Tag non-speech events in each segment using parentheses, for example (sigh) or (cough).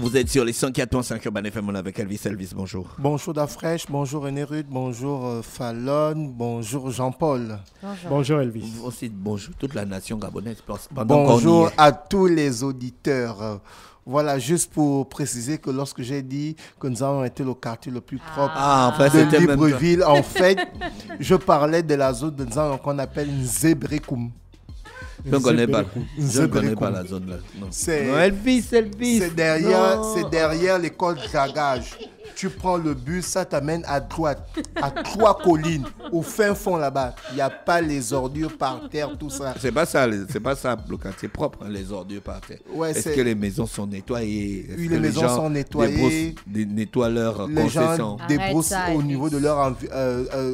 Vous êtes sur les 104.5 Urban FM, avec Elvis. Elvis, bonjour. Bonjour Dafresh, bonjour Enerud, bonjour euh, Fallon, bonjour Jean-Paul. Bonjour. Elvis. Vous bonjour toute la nation gabonaise. Bonjour à tous les auditeurs. Voilà, juste pour préciser que lorsque j'ai dit que nous avons été le quartier le plus ah. propre ah, de Libreville, en fait, je parlais de la zone de qu'on appelle Nzebrekoum. Je ne connais pas. Je ne connais pas la zone là. Non. C'est, non, Elvis, Elvis. C'est derrière, c'est derrière l'école Dragage tu prends le bus, ça t'amène à droite, à trois collines, au fin fond là-bas. Il n'y a pas les ordures par terre, tout ça. C'est pas ça, c'est pas ça le propre, les ordures par terre. Est-ce que les maisons sont nettoyées Oui, les, maisons gens sont nettoyées. Des les Gens débroussent euh, euh, au, niveau de leur,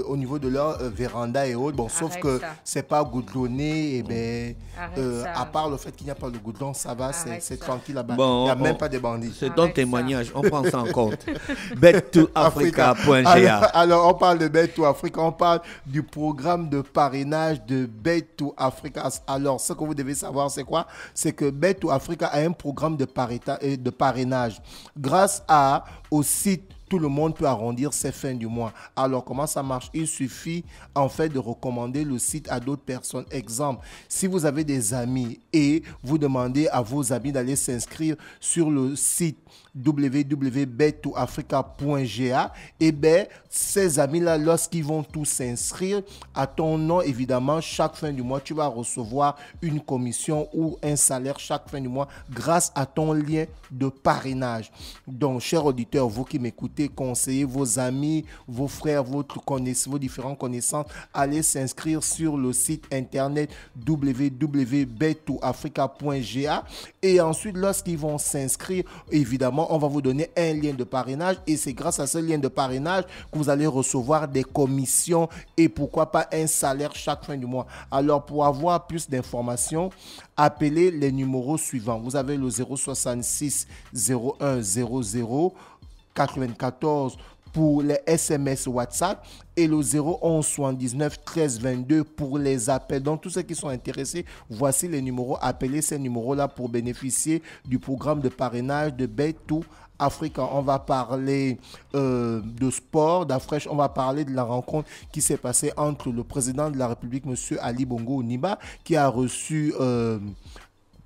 au niveau de leur véranda et autres. Bon, sauf que c'est pas goudronné, et eh ben, euh, à part le fait qu'il n'y a pas de goudron, ça va, c'est tranquille là-bas. Il n'y a même pas de bandits. C'est ton témoignage, on prend ça en compte. (laughs) bet Alors, on parle de Bet2Africa, on parle du programme de parrainage de Bet2Africa. Alors, ce que vous devez savoir, c'est quoi C'est que bet africa a un programme de, euh, de parrainage grâce à, au site tout le monde peut arrondir ses fins du mois. Alors comment ça marche Il suffit en fait de recommander le site à d'autres personnes. Exemple, si vous avez des amis et vous demandez à vos amis d'aller s'inscrire sur le site www.betoafrica.ga, et eh bien ces amis-là, lorsqu'ils vont tous s'inscrire, à ton nom, évidemment, chaque fin du mois, tu vas recevoir une commission ou un salaire chaque fin du mois grâce à ton lien de parrainage. Donc, cher auditeurs, vous qui m'écoutez, conseiller vos amis, vos frères, votre connaissance, vos différentes connaissances. Allez s'inscrire sur le site internet www.betoafrica.ga et ensuite, lorsqu'ils vont s'inscrire, évidemment, on va vous donner un lien de parrainage et c'est grâce à ce lien de parrainage que vous allez recevoir des commissions et pourquoi pas un salaire chaque fin du mois. Alors, pour avoir plus d'informations, appelez les numéros suivants. Vous avez le 066 01 00 94 pour les SMS WhatsApp et le 011 79 13 22 pour les appels. Donc, tous ceux qui sont intéressés, voici les numéros. Appelez ces numéros-là pour bénéficier du programme de parrainage de Betou Africa. On va parler euh, de sport, d'Afresh. On va parler de la rencontre qui s'est passée entre le président de la République, M. Ali Bongo Niba, qui a reçu... Euh,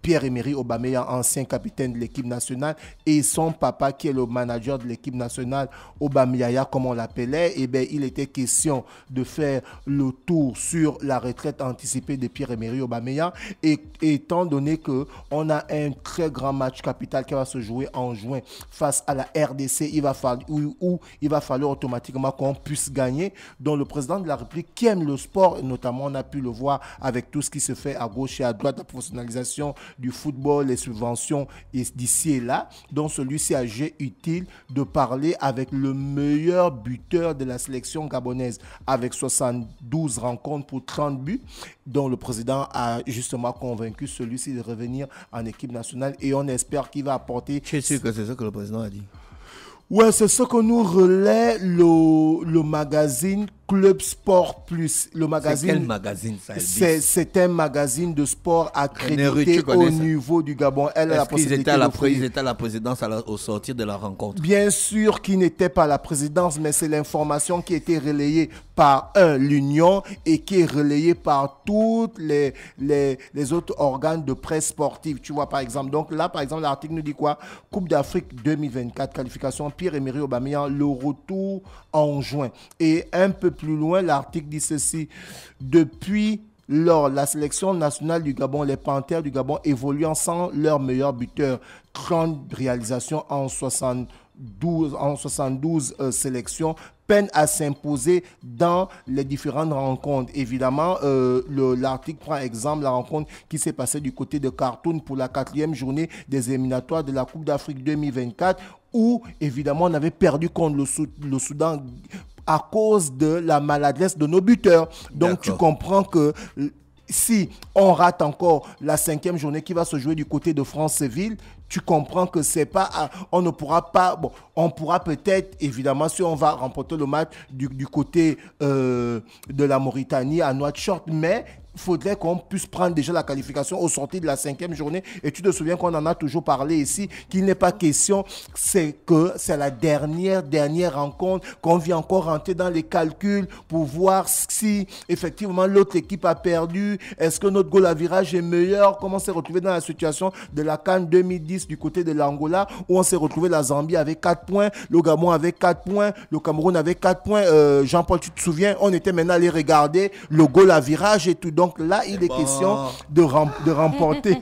Pierre-Emery Aubameyang, ancien capitaine de l'équipe nationale, et son papa qui est le manager de l'équipe nationale, Aubameyaya comme on l'appelait, et eh il était question de faire le tour sur la retraite anticipée de Pierre-Emery Aubameyang et étant donné que on a un très grand match capital qui va se jouer en juin face à la RDC, il va falloir où, il va falloir automatiquement qu'on puisse gagner. dont le président de la République qui aime le sport, notamment on a pu le voir avec tout ce qui se fait à gauche et à droite, la professionnalisation du football, les subventions d'ici et là. Donc celui-ci a jugé utile de parler avec le meilleur buteur de la sélection gabonaise avec 72 rencontres pour 30 buts dont le président a justement convaincu celui-ci de revenir en équipe nationale et on espère qu'il va apporter... Je suis sûr que c'est ça que le président a dit. Ouais, c'est ce que nous relaie le, le magazine Club Sport Plus. Le magazine. C'est quel magazine ça C'est un magazine de sport accrédité au niveau du Gabon. Elle a la ils étaient, à la, ils à la présidence au sortir de la rencontre. Bien sûr qu'ils n'étaient pas à la présidence, mais c'est l'information qui était relayée par l'Union et qui est relayé par tous les, les, autres organes de presse sportive. Tu vois, par exemple, donc là, par exemple, l'article nous dit quoi Coupe d'Afrique 2024, qualification Pierre-Emery Aubameyang, le retour en juin. Et un peu plus loin, l'article dit ceci. Depuis lors, la sélection nationale du Gabon, les Panthères du Gabon évoluant sans leur meilleur buteur. 30 réalisations en 60 12, en 72 euh, sélections, peine à s'imposer dans les différentes rencontres. Évidemment, euh, l'article prend exemple la rencontre qui s'est passée du côté de Khartoum pour la quatrième journée des éliminatoires de la Coupe d'Afrique 2024 où, évidemment, on avait perdu contre le Soudan à cause de la maladresse de nos buteurs. Donc, tu comprends que si on rate encore la cinquième journée qui va se jouer du côté de france séville tu comprends que c'est pas, ah, on ne pourra pas, bon, on pourra peut-être, évidemment, si on va remporter le match du, côté euh, de la Mauritanie à Short, mais faudrait qu'on puisse prendre déjà la qualification au sorti de la cinquième journée. Et tu te souviens qu'on en a toujours parlé ici, qu'il n'est pas question, c'est que c'est la dernière, dernière rencontre, qu'on vient encore rentrer dans les calculs pour voir si effectivement l'autre équipe a perdu, est-ce que notre goal à virage est meilleur, comment s'est retrouvé dans la situation de la Cannes 2010 du côté de l'Angola, où on s'est retrouvé la Zambie avec 4 points, le Gabon avec 4 points, le Cameroun avec 4 points. Euh, Jean-Paul, tu te souviens, on était maintenant allé regarder le goal à virage et tout. Donc là, il est, question de, remporter.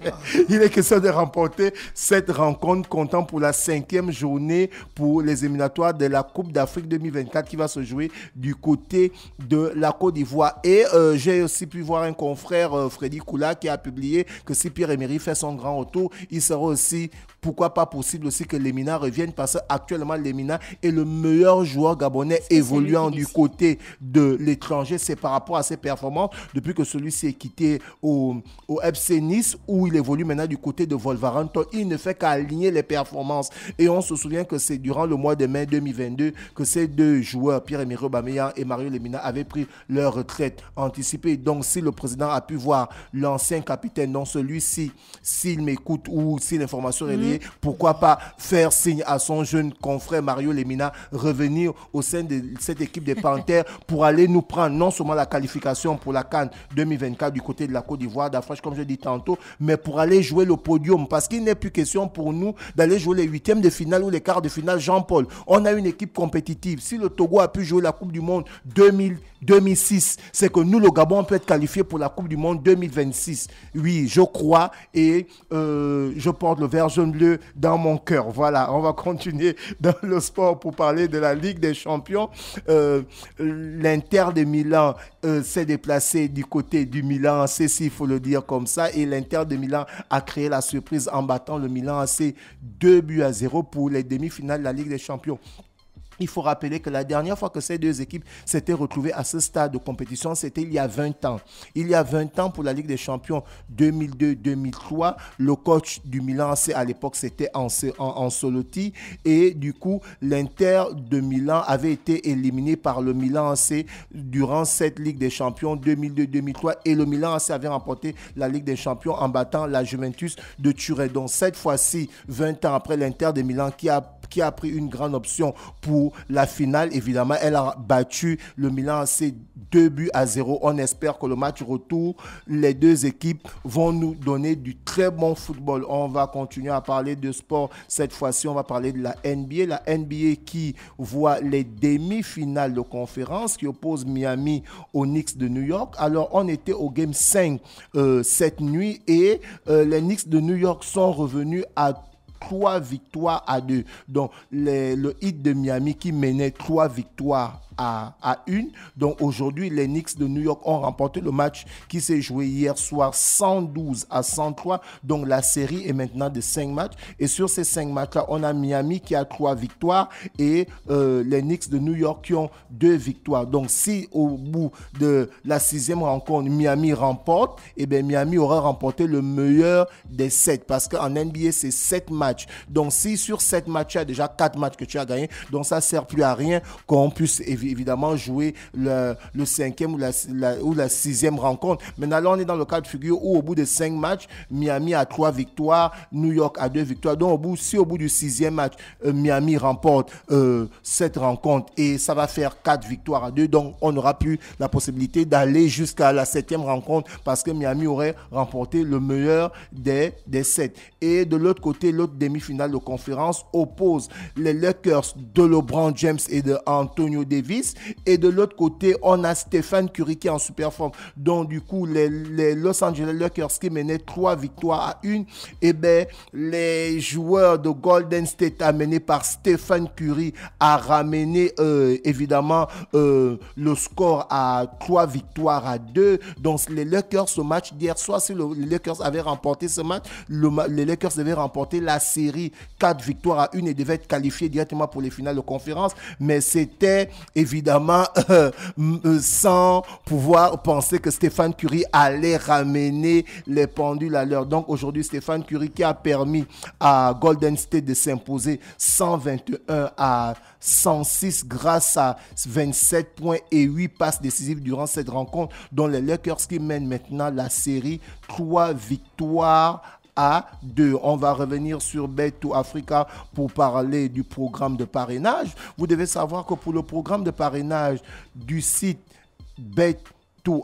(laughs) il est question de remporter cette rencontre comptant pour la cinquième journée pour les éminatoires de la Coupe d'Afrique 2024 qui va se jouer du côté de la Côte d'Ivoire. Et euh, j'ai aussi pu voir un confrère, euh, Freddy Koula, qui a publié que si Pierre Emery fait son grand retour, il sera aussi pourquoi pas possible aussi que Lemina revienne parce qu'actuellement Lemina est le meilleur joueur gabonais évoluant du côté de l'étranger. C'est par rapport à ses performances depuis que celui-ci est quitté au, au FC Nice où il évolue maintenant du côté de Wolverhampton. Il ne fait qu'aligner les performances. Et on se souvient que c'est durant le mois de mai 2022 que ces deux joueurs, Pierre-Emile Bameya et Mario Lemina, avaient pris leur retraite anticipée. Donc si le président a pu voir l'ancien capitaine, non celui-ci, s'il m'écoute ou si l'information est liée, pourquoi pas faire signe à son jeune confrère Mario Lemina, revenir au sein de cette équipe des Panthères (laughs) pour aller nous prendre non seulement la qualification pour la Cannes 2024 du côté de la Côte d'Ivoire, d'Afrique, comme je dis tantôt, mais pour aller jouer le podium. Parce qu'il n'est plus question pour nous d'aller jouer les huitièmes de finale ou les quarts de finale. Jean-Paul, on a une équipe compétitive. Si le Togo a pu jouer la Coupe du Monde 2006, c'est que nous, le Gabon, on peut être qualifié pour la Coupe du Monde 2026. Oui, je crois et euh, je porte le vert jaune dans mon cœur. Voilà, on va continuer dans le sport pour parler de la Ligue des Champions. Euh, L'Inter de Milan euh, s'est déplacé du côté du Milan c'est s'il faut le dire comme ça, et l'Inter de Milan a créé la surprise en battant le Milan AC deux buts à zéro pour les demi-finales de la Ligue des Champions. Il faut rappeler que la dernière fois que ces deux équipes s'étaient retrouvées à ce stade de compétition, c'était il y a 20 ans. Il y a 20 ans pour la Ligue des Champions 2002-2003, le coach du Milan AC à l'époque c'était Ancelotti et du coup l'Inter de Milan avait été éliminé par le Milan AC durant cette Ligue des Champions 2002-2003 et le Milan AC avait remporté la Ligue des Champions en battant la Juventus de Turin. Donc cette fois-ci, 20 ans après l'Inter de Milan qui a, qui a pris une grande option pour la finale, évidemment, elle a battu le Milan ses 2 buts à 0. On espère que le match retour, les deux équipes vont nous donner du très bon football. On va continuer à parler de sport. Cette fois-ci, on va parler de la NBA. La NBA qui voit les demi-finales de conférence qui oppose Miami aux Knicks de New York. Alors, on était au Game 5 euh, cette nuit et euh, les Knicks de New York sont revenus à trois victoires à deux. dans le hit de Miami qui menait trois victoires à, une. Donc aujourd'hui, les Knicks de New York ont remporté le match qui s'est joué hier soir 112 à 103. Donc la série est maintenant de 5 matchs. Et sur ces 5 matchs-là, on a Miami qui a 3 victoires et euh, les Knicks de New York qui ont 2 victoires. Donc si au bout de la sixième rencontre, Miami remporte, et eh bien Miami aura remporté le meilleur des 7 parce qu'en NBA, c'est 7 matchs. Donc si sur 7 matchs, tu as déjà 4 matchs que tu as gagné, donc ça ne sert plus à rien qu'on puisse éviter évidemment jouer le, cinquième ou la, ou la sixième rencontre. Maintenant, là, on est dans le cas de figure où au bout de cinq matchs, Miami a trois victoires, New York a deux victoires. Donc, au bout, si au bout du sixième match, euh, Miami remporte euh, cette rencontre et ça va faire quatre victoires à deux, donc on n'aura plus la possibilité d'aller jusqu'à la septième rencontre parce que Miami aurait remporté le meilleur des, des sept. Et de l'autre côté, l'autre demi-finale de conférence oppose les Lakers de LeBron James et de Antonio Davis et de l'autre côté, on a Stéphane Curry qui est en super forme. Donc, du coup, les, Los Angeles Lakers qui menaient trois victoires à une, et eh bien, les joueurs de Golden State amenés par Stéphane Curie a ramené euh, évidemment euh, le score à trois victoires à deux. Donc, les Lakers, ce match d'hier, soir, si le, les Lakers avaient remporté ce match, les Lakers devaient remporter la série 4 victoires à une et devaient être qualifiés directement pour les finales de conférence. Mais c'était évidemment, euh, (laughs) sans pouvoir penser que Stéphane Curie allait ramener les pendules à l'heure. Donc aujourd'hui, Stéphane Curie qui a permis à Golden State de s'imposer 121 à 106 grâce à 27 points et 8 passes décisives durant cette rencontre, dont les Lakers qui mènent maintenant la série 3 victoires 2. On va revenir sur Bet Africa pour parler du programme de parrainage. Vous devez savoir que pour le programme de parrainage du site Bet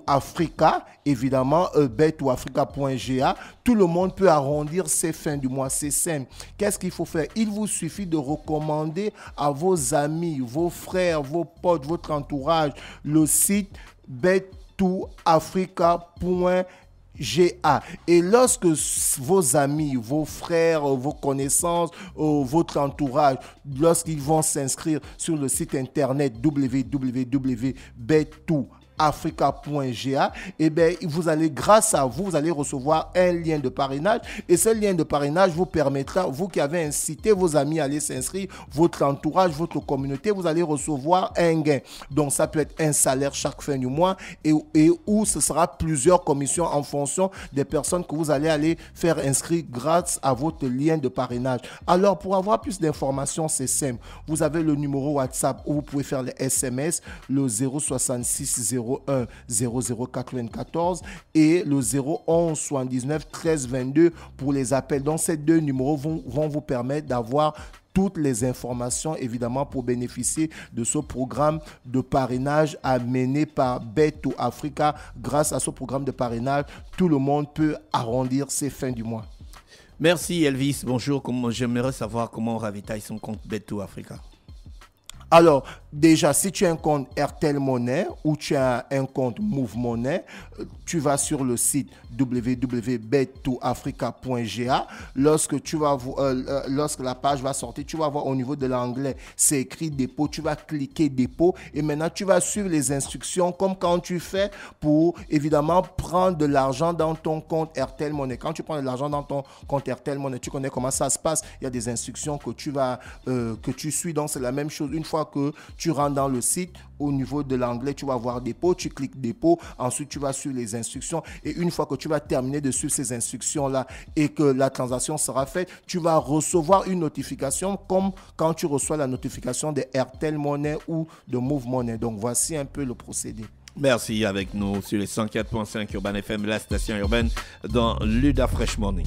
Africa, évidemment, euh, betouafrica.ga. Tout le monde peut arrondir ses fins du mois, c'est simple. Qu'est-ce qu'il faut faire Il vous suffit de recommander à vos amis, vos frères, vos potes, votre entourage, le site betouafrica.ga et lorsque vos amis, vos frères, vos connaissances, euh, votre entourage, lorsqu'ils vont s'inscrire sur le site internet www.betou africa.ga, et eh bien vous allez, grâce à vous, vous allez recevoir un lien de parrainage. Et ce lien de parrainage vous permettra, vous qui avez incité vos amis à aller s'inscrire, votre entourage, votre communauté, vous allez recevoir un gain. Donc ça peut être un salaire chaque fin du mois et, et où ce sera plusieurs commissions en fonction des personnes que vous allez aller faire inscrire grâce à votre lien de parrainage. Alors pour avoir plus d'informations, c'est simple. Vous avez le numéro WhatsApp où vous pouvez faire les SMS, le 066 0 01 94 et le 011 79 13 22 pour les appels. Donc ces deux numéros vont, vont vous permettre d'avoir toutes les informations, évidemment, pour bénéficier de ce programme de parrainage amené par Beto Africa. Grâce à ce programme de parrainage, tout le monde peut arrondir ses fins du mois. Merci Elvis, bonjour. J'aimerais savoir comment on ravitaille son compte Beto Africa. Alors, déjà, si tu as un compte RTL Monnaie ou tu as un compte Move Monnaie, euh, tu vas sur le site wwwbet Lorsque, tu vas, euh, euh, lorsque la page va sortir, tu vas voir au niveau de l'anglais, c'est écrit dépôt. Tu vas cliquer dépôt et maintenant tu vas suivre les instructions comme quand tu fais pour évidemment prendre de l'argent dans ton compte RTL Monnaie. Quand tu prends de l'argent dans ton compte RTL Monnaie, tu connais comment ça se passe. Il y a des instructions que tu, vas, que tu suis. Donc, c'est la même chose. Une fois que tu rentres dans le site, au niveau de l'anglais, tu vas voir dépôt, tu cliques dépôt, ensuite tu vas sur les instructions et une fois que tu vas terminer de suivre ces instructions-là et que la transaction sera faite, tu vas recevoir une notification comme quand tu reçois la notification des RTL Money ou de Move Money. Donc voici un peu le procédé. Merci avec nous sur les 104.5 Urban FM, la station urbaine dans Luda Fresh Morning.